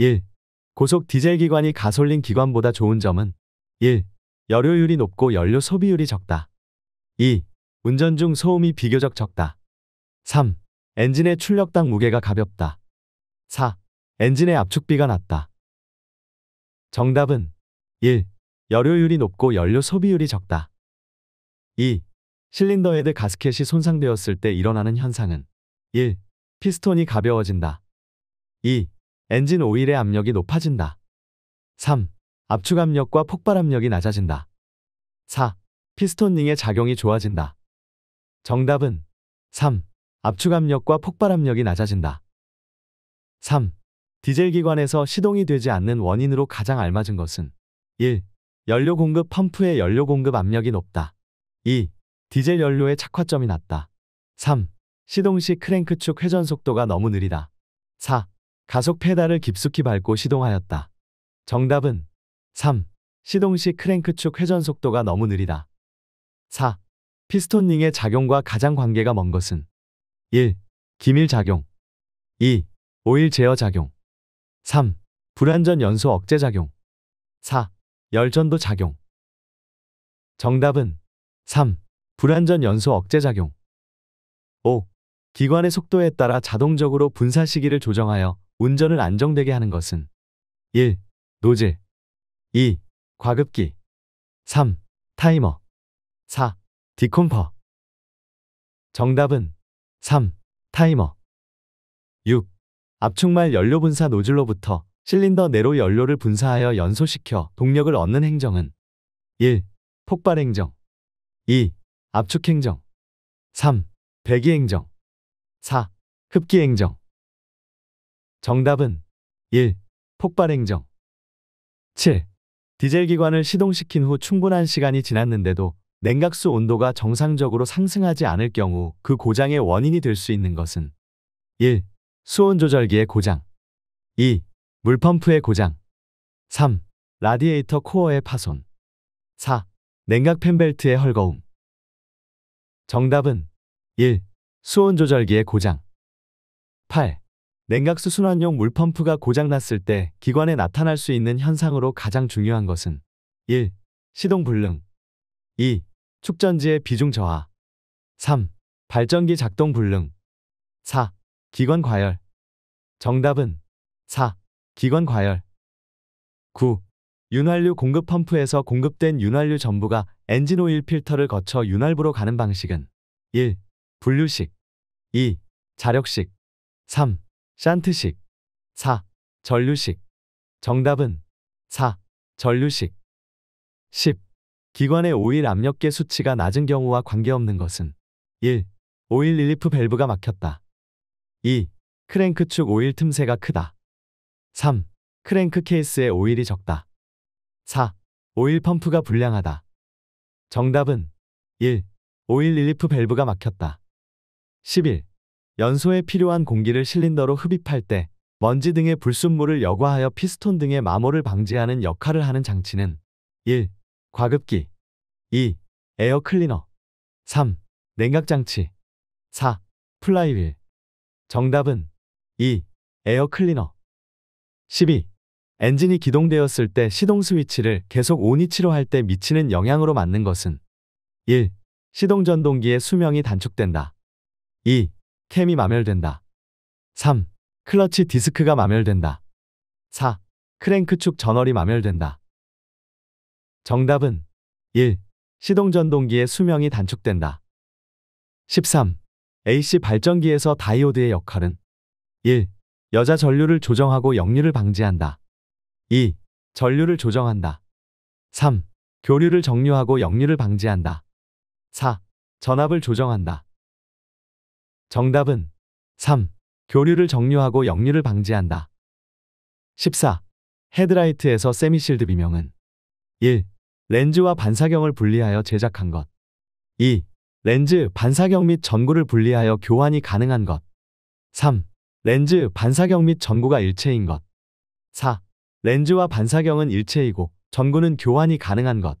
1. 고속 디젤 기관이 가솔린 기관보다 좋은 점은 1. 열효율이 높고 연료 소비율이 적다. 2. 운전 중 소음이 비교적 적다. 3. 엔진의 출력당 무게가 가볍다. 4. 엔진의 압축비가 낮다. 정답은 1. 열효율이 높고 연료 소비율이 적다. 2. 실린더 헤드 가스켓이 손상되었을 때 일어나는 현상은 1. 피스톤이 가벼워진다. 2. 엔진 오일의 압력이 높아진다. 3. 압축 압력과 폭발 압력이 낮아진다. 4. 피스톤 링의 작용이 좋아진다. 정답은 3. 압축 압력과 폭발 압력이 낮아진다. 3. 디젤 기관에서 시동이 되지 않는 원인으로 가장 알맞은 것은 1. 연료 공급 펌프의 연료 공급 압력이 높다. 2. 디젤 연료의 착화점이 낮다. 3. 시동 시 크랭크축 회전 속도가 너무 느리다. 4. 가속 페달을 깊숙이 밟고 시동하였다. 정답은 3. 시동 시 크랭크축 회전 속도가 너무 느리다. 4. 피스톤링의 작용과 가장 관계가 먼 것은 1. 기밀 작용 2. 오일 제어 작용 3. 불완전 연소 억제 작용 4. 열전도 작용 정답은 3. 불완전 연소 억제 작용 5. 기관의 속도에 따라 자동적으로 분사 시기를 조정하여 운전을 안정되게 하는 것은 1. 노즐 2. 과급기 3. 타이머 4. 디컴퍼 정답은 3. 타이머 6. 압축말 연료 분사 노즐로부터 실린더 내로 연료를 분사하여 연소시켜 동력을 얻는 행정은 1. 폭발 행정 2. 압축 행정 3. 배기 행정 4. 흡기 행정 정답은 1. 폭발행정 7. 디젤 기관을 시동시킨 후 충분한 시간이 지났는데도 냉각수 온도가 정상적으로 상승하지 않을 경우 그 고장의 원인이 될 수 있는 것은 1. 수온 조절기의 고장 2. 물펌프의 고장 3. 라디에이터 코어의 파손 4. 냉각 팬벨트의 헐거움 정답은 1. 수온 조절기의 고장 8. 냉각수 순환용 물펌프가 고장났을 때 기관에 나타날 수 있는 현상으로 가장 중요한 것은 1. 시동 불능 2. 축전지의 비중 저하 3. 발전기 작동 불능 4. 기관 과열 정답은 4. 기관 과열 9. 윤활유 공급 펌프에서 공급된 윤활유 전부가 엔진오일 필터를 거쳐 윤활부로 가는 방식은 1. 분류식 2. 자력식 3. 샨트식 4. 전류식 정답은 4. 전류식 10. 기관의 오일 압력계 수치가 낮은 경우와 관계없는 것은 1. 오일 릴리프 밸브가 막혔다. 2. 크랭크축 오일 틈새가 크다. 3. 크랭크 케이스의 오일이 적다. 4. 오일 펌프가 불량하다. 정답은 1. 오일 릴리프 밸브가 막혔다. 11. 연소에 필요한 공기를 실린더로 흡입할 때 먼지 등의 불순물을 여과하여 피스톤 등의 마모를 방지하는 역할을 하는 장치는 1. 과급기 2. 에어 클리너 3. 냉각장치 4. 플라이휠 정답은 2. 에어 클리너 12. 엔진이 기동되었을 때 시동 스위치를 계속 온위치로 할 때 미치는 영향으로 맞는 것은 1. 시동 전동기의 수명이 단축된다. 2. 템이 마멸된다. 3. 클러치 디스크가 마멸된다. 4. 크랭크축 전월이 마멸된다. 정답은 1. 시동전동기의 수명이 단축된다. 13. AC 발전기에서 다이오드의 역할은 1. 여자 전류를 조정하고 역류를 방지한다. 2. 전류를 조정한다. 3. 교류를 정류하고 역류를 방지한다. 4. 전압을 조정한다. 정답은 3. 교류를 정류하고 역류를 방지한다. 14. 헤드라이트에서 세미실드 비명은 1. 렌즈와 반사경을 분리하여 제작한 것 2. 렌즈, 반사경 및 전구를 분리하여 교환이 가능한 것 3. 렌즈, 반사경 및 전구가 일체인 것 4. 렌즈와 반사경은 일체이고 전구는 교환이 가능한 것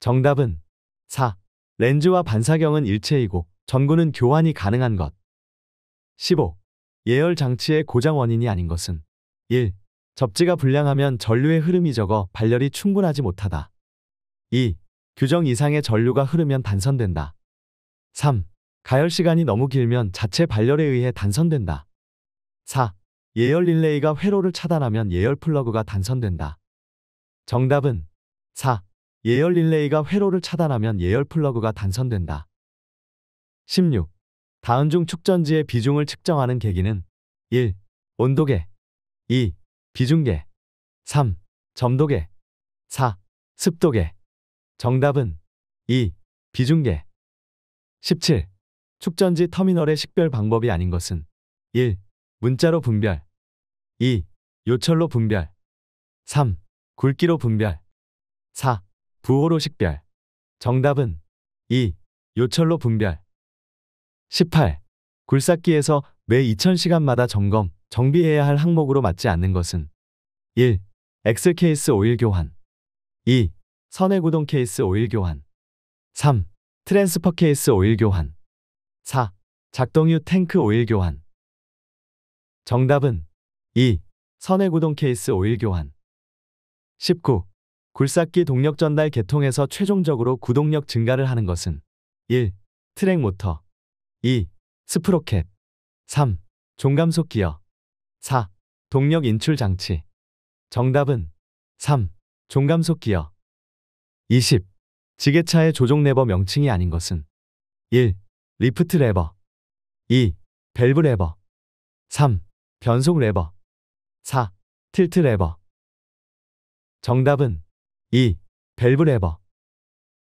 정답은 4. 렌즈와 반사경은 일체이고 전구는 교환이 가능한 것. 15. 예열 장치의 고장 원인이 아닌 것은 1. 접지가 불량하면 전류의 흐름이 적어 발열이 충분하지 못하다. 2. 규정 이상의 전류가 흐르면 단선된다. 3. 가열 시간이 너무 길면 자체 발열에 의해 단선된다. 4. 예열 릴레이가 회로를 차단하면 예열 플러그가 단선된다. 정답은 4. 예열 릴레이가 회로를 차단하면 예열 플러그가 단선된다. 16. 다은중 축전지의 비중을 측정하는 계기는 1. 온도계 2. 비중계 3. 점도계 4. 습도계 정답은 2. 비중계 17. 축전지 터미널의 식별 방법이 아닌 것은 1. 문자로 분별 2. 요철로 분별 3. 굵기로 분별 4. 부호로 식별 정답은 2. 요철로 분별 18. 굴삭기에서 매 2000시간마다 점검, 정비해야 할 항목으로 맞지 않는 것은 1. 엑셀 케이스 오일 교환 2. 선의 구동 케이스 오일 교환 3. 트랜스퍼 케이스 오일 교환 4. 작동유 탱크 오일 교환 정답은 2. 선의 구동 케이스 오일 교환 19. 굴삭기 동력 전달 개통에서 최종적으로 구동력 증가를 하는 것은 1. 트랙 모터 2. 스프로켓 3. 종감속 기어 4. 동력 인출 장치 정답은 3. 종감속 기어 20. 지게차의 조종 레버 명칭이 아닌 것은 1. 리프트 레버 2. 밸브 레버 3. 변속 레버 4. 틸트 레버 정답은 2. 밸브 레버